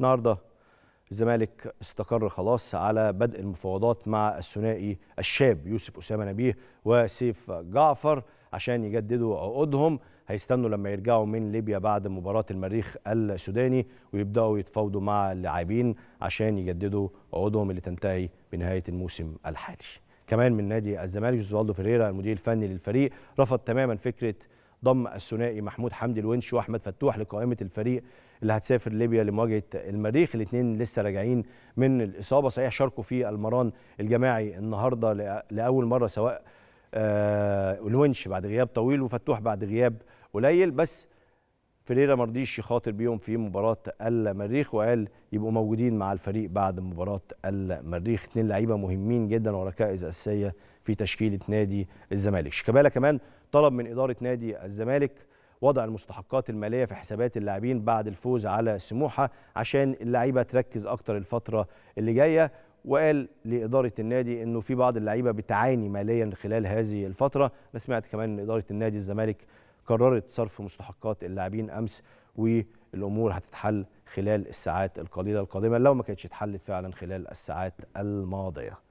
النهارده الزمالك استقر خلاص على بدء المفاوضات مع الثنائي الشاب يوسف اسامه نبيه وسيف جعفر عشان يجددوا عقودهم هيستنوا لما يرجعوا من ليبيا بعد مباراة المريخ السوداني ويبدأوا يتفاوضوا مع اللاعبين عشان يجددوا عقودهم اللي تنتهي بنهاية الموسم الحالي كمان من نادي الزمالك جوزوالدو فيريرا المدير الفني للفريق رفض تماما فكرة ضم الثنائي محمود حمدي الونش واحمد فتوح لقائمه الفريق اللي هتسافر ليبيا لمواجهه المريخ الاثنين لسه راجعين من الاصابه صحيح شاركوا في المران الجماعي النهارده لاول مره سواء آه، الونش بعد غياب طويل وفتوح بعد غياب قليل بس فيريرا ما رضيش يخاطر بيهم في مباراه المريخ وقال يبقوا موجودين مع الفريق بعد مباراه المريخ اثنين لعيبه مهمين جدا وركائز اساسيه في تشكيله نادي الزمالك شيكابالا كمان طلب من اداره نادي الزمالك وضع المستحقات الماليه في حسابات اللاعبين بعد الفوز على سموحه عشان اللعيبه تركز اكتر الفتره اللي جايه وقال لاداره النادي انه في بعض اللعيبه بتعاني ماليا خلال هذه الفتره انا سمعت كمان ان اداره النادي الزمالك قررت صرف مستحقات اللاعبين امس والامور هتتحل خلال الساعات القليله القادمه لو ما كانتش اتحلت فعلا خلال الساعات الماضيه